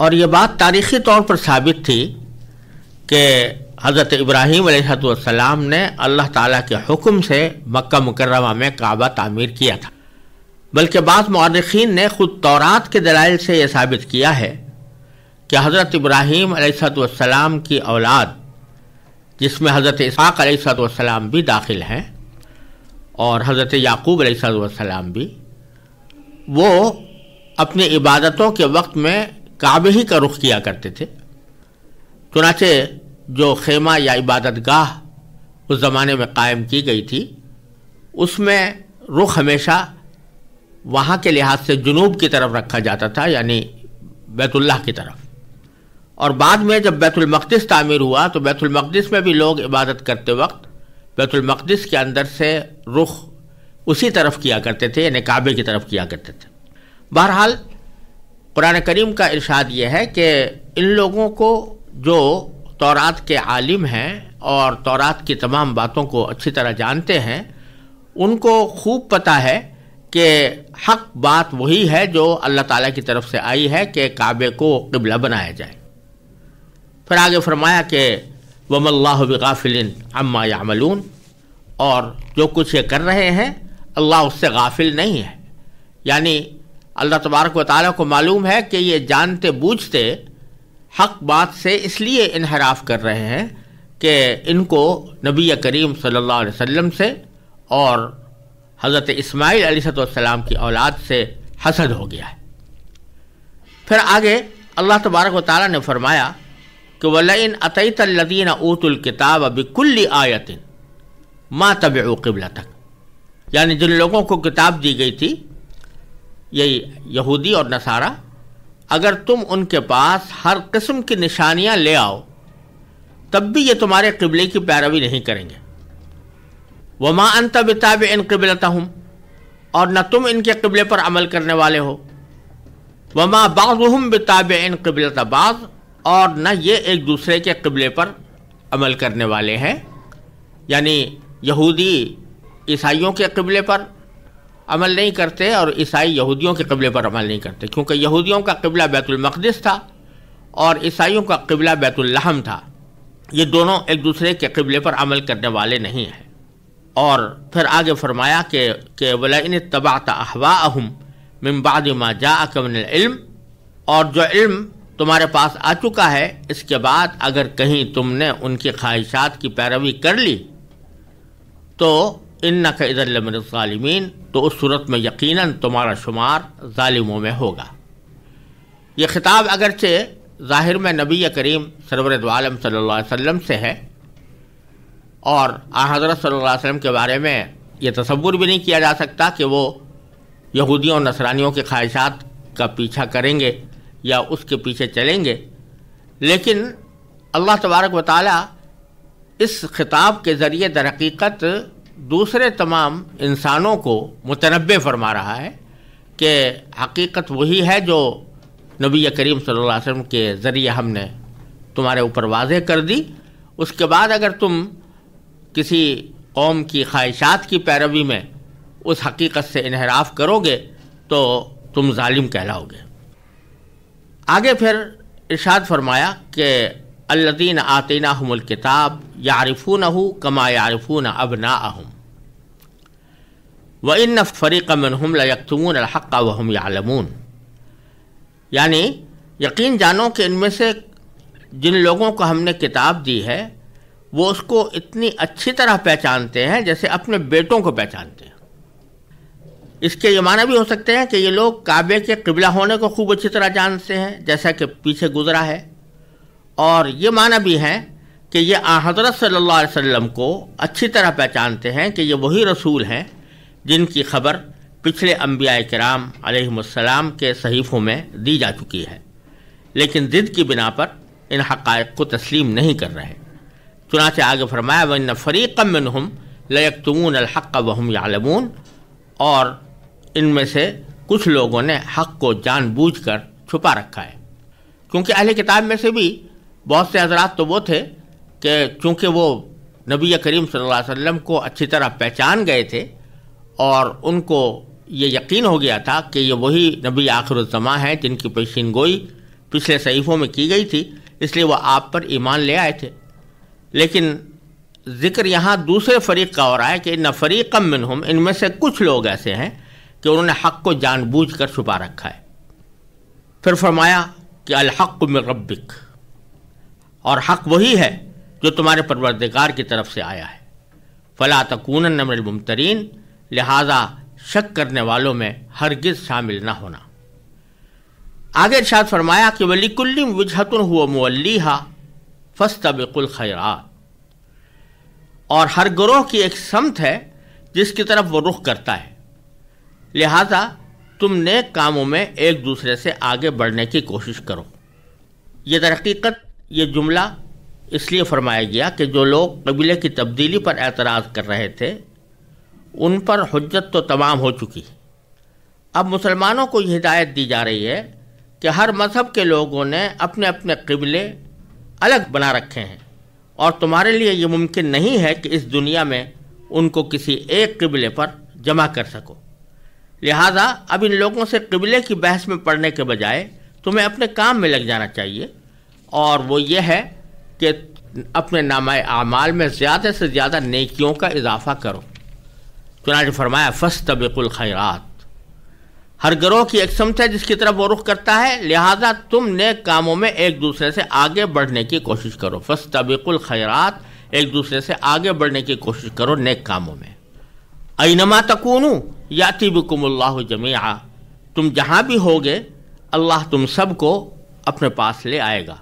और ये बात तारीख़ी तौर पर साबित थी कि हज़रत इब्राहीम सलाम ने अल्लाह ताला के हुक्म से मक्का मुकर्रमा में काबा तामीर किया था बल्कि बाद मौरखीन ने ख़ुद तौरात के दलाइल से यह साबित किया है कि हज़रत इब्राहीम सलाम की औलाद जिसमें हज़रत इसहाक़ सलाम भी दाखिल हैं और हज़रत याकूब सलाम भी वो अपनी इबादतों के वक्त में काबे ही का रुख किया करते थे चुनाचे जो खेमा या इबादत गाह उस ज़माने में कायम की गई थी उसमें रुख हमेशा वहाँ के लिहाज से जुनूब की तरफ रखा जाता था यानी बैतुल्लाह की तरफ और बाद में जब बैतुलमक़दस तामीर हुआ तो बैतुलमक़दस में भी लोग इबादत करते वक्त बैतुलमक़दस के अंदर से रुख उसी तरफ किया करते थे यानी काबे की तरफ किया करते थे बहरहाल कुरान करीम का इरशाद यह है कि इन लोगों को जो तौरात के आलिम हैं और तौरात की तमाम बातों को अच्छी तरह जानते हैं उनको खूब पता है कि हक बात वही है जो अल्लाह ताला की तरफ से आई है कि काबे को किबला बनाया जाए फिर आगे फरमाया कि वमल्ला गाफिलिन अम्मा यामलून और जो कुछ ये कर रहे हैं अल्लाह उससे गाफिल नहीं है यानी अल्लाह तबारक वाली को मालूम है कि ये जानते बूझते हक बात से इसलिए इनहराफ कर रहे हैं कि इनको नबी करीम सल्लल्लाहु अलैहि वसल्लम से और हज़रत इसमाइल सलाम की औलाद से हसद हो गया है फिर आगे अल्लाह तबारक वाली ने फरमाया कि वलिन ऊतुल किताब बिकुल्ली आयतिन माँ तब तक यानी जिन लोगों को किताब दी गई थी यही यहूदी और नसारा अगर तुम उनके पास हर किस्म की निशानियां ले आओ तब भी ये तुम्हारे किबले की पैरवी नहीं करेंगे व माँ अंत बिताब इन किबलता हूँ और न तुम इनके किबले पर अमल करने वाले हो व माँ बाज़ुम बिताब इन किबलता बाज़ और न ये एक दूसरे के किबले पर अमल करने वाले हैं यानी यहूदी ईसाइयों के किबले पर अमल नहीं करते और ईसाई यहूदियों के कबले पर अमल नहीं करते क्योंकि यहूदियों का कबला बैतुलमक़दस था और ईसाइयों का कबला बैतुल्लाहम था ये दोनों एक दूसरे के कबले पर अमल करने वाले नहीं हैं और फिर आगे फरमाया कि के वला तबाह तबात अहवा अहम मम्बाद मा जा इल्म और जो इल्म तुम्हारे पास आ चुका है इसके बाद अगर कहीं तुमने उनकी ख्वाहिशात की पैरवी कर ली तो इन्ना का तो उस सूरत में यकीन तुम्हारा शुमार ालिमों में होगा ये ख़िताब अगरचे ज़ाहिर में नबी करीम सरवरद आलम सल्ला वम से है और आ हज़रत सल्ला वम के बारे में ये तस्वुर भी नहीं किया जा सकता कि वो यहूदियों और नसरानियों के ख्वाहिशात का पीछा करेंगे या उसके पीछे चलेंगे लेकिन अल्लाह तबारक वाली इस खिताब के ज़रिए दरक़ीक़त दूसरे तमाम इंसानों को मुतनबे फरमा रहा है कि हकीकत वही है जो नबी करीम सल्लल्लाहु अलैहि वसल्लम के ज़रिए हमने तुम्हारे ऊपर वाजे कर दी उसके बाद अगर तुम किसी कौम की ख्वाहिशात की पैरवी में उस हकीकत से इनहराफ करोगे तो तुम जालिम कहलाओगे आगे फिर इर्शाद फरमाया कि अल्लदीन आतना हमल किताब यारफून कमा यारफून अबना अहम व इन फ़रीक़ मनहम वहम यालमून यानी यकीन जानो कि इनमें से जिन लोगों को हमने किताब दी है वो उसको इतनी अच्छी तरह पहचानते हैं जैसे अपने बेटों को पहचानते हैं इसके ये माना भी हो सकते हैं कि ये लोग काबे के किबला होने को खूब अच्छी तरह जानते हैं जैसा कि पीछे गुजरा है और ये माना भी है कि ये हज़रत सल्ला वम को अच्छी तरह पहचानते हैं कि ये वही रसूल हैं जिनकी खबर पिछले अम्बिया कराम के सहीफ़ों में दी जा चुकी है लेकिन ज़िद की बिना पर इन हक़ को तस्लीम नहीं कर रहे चुनाचे आगे फरमाया वन फ़रीकमिन हम लयकतमून अलहक़ वहम यालमून और इनमें से कुछ लोगों ने हक़ को जानबूझ कर छुपा रखा है क्योंकि अहले किताब में से भी बहुत से हजरात तो वो थे कि चूँकि वो नबी करीम वसल्लम को अच्छी तरह पहचान गए थे और उनको ये यकीन हो गया था कि ये वही नबी आखिरजमा हैं जिनकी पेशीन गोई पिछले सहीफ़ों में की गई थी इसलिए वह आप पर ईमान ले आए थे लेकिन जिक्र यहाँ दूसरे फरीक का हो रहा है कि न मिन हम इनमें से कुछ लोग ऐसे हैं कि उन्होंने हक को जानबूझ कर छुपा रखा है फिर फरमाया कि अलहक में और हक वही है जो तुम्हारे परवरदिगार की तरफ से आया है फला तकून नमरबुमतरीन लिहाजा शक करने वालों में हरगिज शामिल ना होना आगे शाद फरमाया कि वलीकुल्लिम वजहतुन हुआ फस्त बिकुल खैरात और हर ग्रोह की एक समत है जिसकी तरफ वो रुख करता है लिहाजा तुम नेक कामों में एक दूसरे से आगे बढ़ने की कोशिश करो ये दरक़ीकत ये जुमला इसलिए फरमाया गया कि जो लोग कबीले की तब्दीली पर एतराज़ कर रहे थे उन पर हजत तो तमाम हो चुकी अब मुसलमानों को हिदायत दी जा रही है कि हर मज़हब के लोगों ने अपने अपने कबले अलग बना रखे हैं और तुम्हारे लिए ये मुमकिन नहीं है कि इस दुनिया में उनको किसी एक कबले पर जमा कर सको लिहाजा अब इन लोगों से कबले की बहस में पड़ने के बजाय तुम्हें अपने काम में लग जाना चाहिए और वो ये है कि अपने नामा आमाल में ज़्यादा से ज़्यादा नेकियों का इजाफा करो चुनाच फरमाया फस तबिकुल खैरात हर ग्रोह की एक समत है जिसकी तरफ वो रुख करता है लिहाजा तुम नेक कामों में एक दूसरे से आगे बढ़ने की कोशिश करो फस तबिकुल खैरात एक दूसरे से आगे बढ़ने की कोशिश करो नेक कामों में ऐनमा तकूनू याति बकुमल्ला जमीआ तुम जहाँ भी होगे अल्लाह तुम सबको अपने पास ले आएगा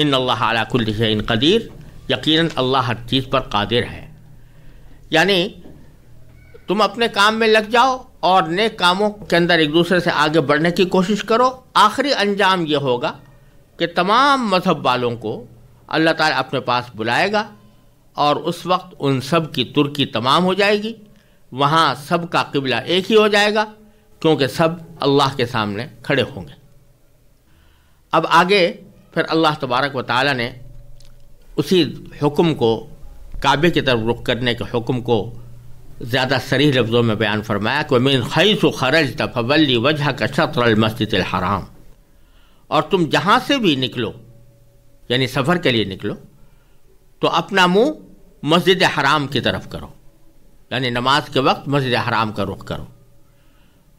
इन अल्लाह कदीर यकीन अल्लाह हर चीज़ पर कादिर है यानी तुम अपने काम में लग जाओ और नए कामों के अंदर एक दूसरे से आगे बढ़ने की कोशिश करो आखिरी अंजाम ये होगा कि तमाम मजहब वालों को अल्लाह ताला अपने पास बुलाएगा और उस वक्त उन सब की तुर्की तमाम हो जाएगी वहाँ सब का किबला एक ही हो जाएगा क्योंकि सब अल्लाह के सामने खड़े होंगे अब आगे फिर अल्लाह तबारक व ताली ने उसी हुक्म को काबे की तरफ रुख करने के हुक्म को ज़्यादा सरी लफ्ज़ों में बयान फरमाया कि मिन खैस खरज तफवली वजह का शतर मस्जिद हराम और तुम जहाँ से भी निकलो यानी सफ़र के लिए निकलो तो अपना मुँह मस्जिद हराम की तरफ करो यानी नमाज के वक्त मस्जिद हराम का रुख करो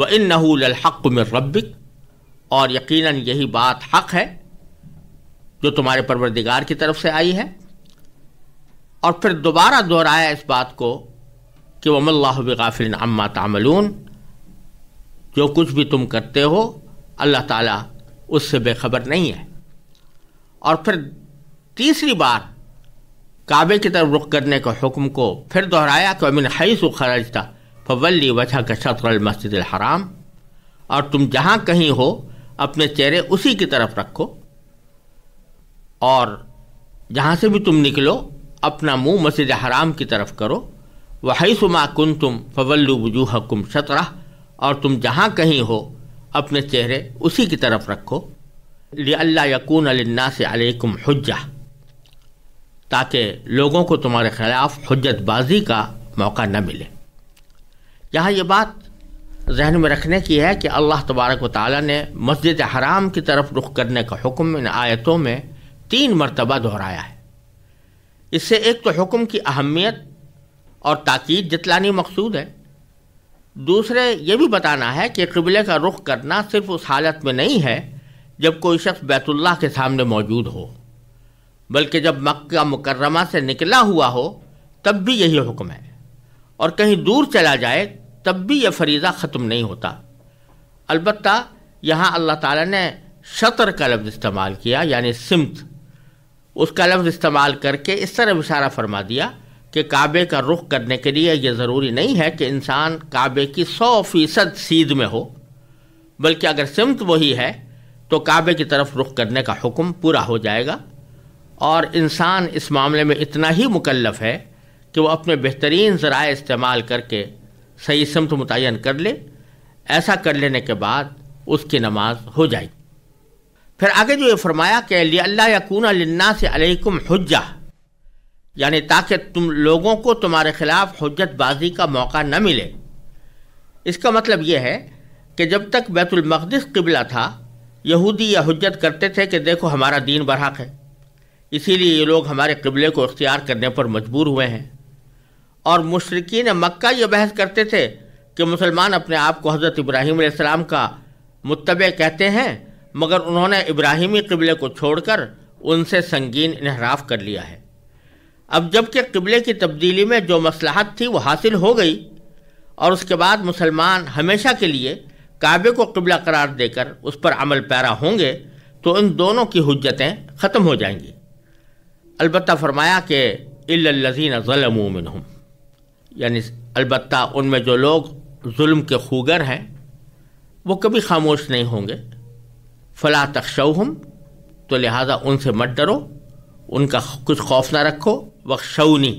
व इन नहूल हक़ में रबिक और यकीनन यही बात हक़ है जो तुम्हारे परवरदिगार की तरफ से आई है और फिर दोबारा दोहराया इस बात को कि वमल्लाह गाफिल अम्मा तामलून जो कुछ भी तुम करते हो अल्लाह ताला उससे बेखबर नहीं है और फिर तीसरी बार काबे की तरफ रुख करने के हुक्म को फिर दोहराया कि अमिन हईस खरजता था फवली वजह का मस्जिद हराम और तुम जहाँ कहीं हो अपने चेहरे उसी की तरफ रखो और जहाँ से भी तुम निकलो अपना मुंह मस्जिद हराम की तरफ करो वही सुमा कुन तुम फवल्लु वजूह कुम शतरा और तुम जहाँ कहीं हो अपने चेहरे उसी की तरफ रखो अल्लाह यकून अलन्ना से अलैकुम हज्जा ताकि लोगों को तुम्हारे ख़िलाफ़ हजतबाजी का मौका न मिले यहाँ ये बात जहन में रखने की है कि अल्लाह तबारक ताली ने मस्जिद हराम की तरफ रुख करने का हुक्म इन आयतों में तीन मरतबा दोहराया है इससे एक तो हुक्म की अहमियत और ताकीद जितलानी मकसूद है दूसरे ये भी बताना है कि कबले का रुख करना सिर्फ उस हालत में नहीं है जब कोई शख्स बैतुल्लाह के सामने मौजूद हो बल्कि जब मक्का मुकर्रमा से निकला हुआ हो तब भी यही हुक्म है और कहीं दूर चला जाए तब भी यह फरीज़ा ख़त्म नहीं होता अलबत् यहाँ अल्लाह ताला ने शतर का लफ्ज़ इस्तेमाल किया यानी सिमत उसका लफ्ज़ इस्तेमाल करके इस तरह इशारा फरमा दिया कि काबे का रुख करने के लिए यह ज़रूरी नहीं है कि इंसान काबे की सौ फीसद सीध में हो बल्कि अगर सिमत वही है तो काबे की तरफ रुख करने का हुक्म पूरा हो जाएगा और इंसान इस मामले में इतना ही मुकलफ है कि वह अपने बेहतरीन ज़रा इस्तेमाल करके सही सिमत मुतन कर ले ऐसा कर लेने के बाद उसकी नमाज हो जाएगी फिर आगे जो ये फरमाया कि अल्लाह यकून लन्ना से अलैकुम हज्जा यानी ताकि तुम लोगों को तुम्हारे खिलाफ हजत बाजी का मौका न मिले इसका मतलब यह है कि जब तक बैतुलमक़दस किबला था यहूदी यह हजत करते थे कि देखो हमारा दीन बरहक है इसीलिए ये लोग हमारे किबले को इख्तियार करने पर मजबूर हुए हैं और मशरकिन मक्का ये बहस करते थे कि मुसलमान अपने आप को हज़रत इब्राहीम का मुतब कहते हैं मगर उन्होंने इब्राहिमी कबले को छोड़कर उनसे संगीन इनहराफ कर लिया है अब जबकि कबले की तब्दीली में जो मसलाहत थी वो हासिल हो गई और उसके बाद मुसलमान हमेशा के लिए काबे को कबला करार देकर उस पर अमल पैरा होंगे तो इन दोनों की हजतें ख़त्म हो जाएंगी अलबत् फरमाया कि इल्लज़ीन ज़लमूमिन हम यानी अलबत् उनमें जो लोग जुल्म के खूगर हैं वो कभी खामोश नहीं होंगे फला हम तो लिहाजा उनसे मत डरो उनका कुछ खौफ ना रखो शौनी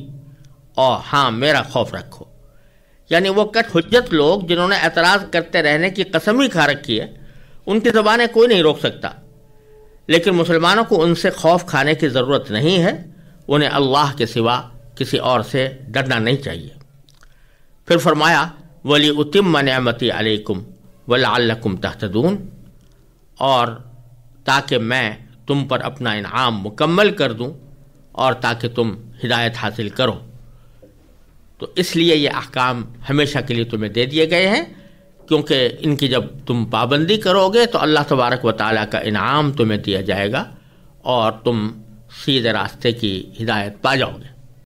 और हाँ मेरा खौफ रखो यानी वो कट हजत लोग जिन्होंने एतराज़ करते रहने की कसम ही खा रखी है उनकी ज़बानें कोई नहीं रोक सकता लेकिन मुसलमानों को उनसे खौफ खाने की ज़रूरत नहीं है उन्हें अल्लाह के सिवा किसी और से डरना नहीं चाहिए फिर फरमाया वली उतिम नमती अलैकुम वलाकुम तहतदून और ताकि मैं तुम पर अपना इनाम मुकम्मल कर दूं और ताकि तुम हिदायत हासिल करो तो इसलिए ये अहकाम हमेशा के लिए तुम्हें दे दिए गए हैं क्योंकि इनकी जब तुम पाबंदी करोगे तो अल्लाह तबारक व ताली का इनाम तुम्हें दिया जाएगा और तुम सीधे रास्ते की हिदायत पा जाओगे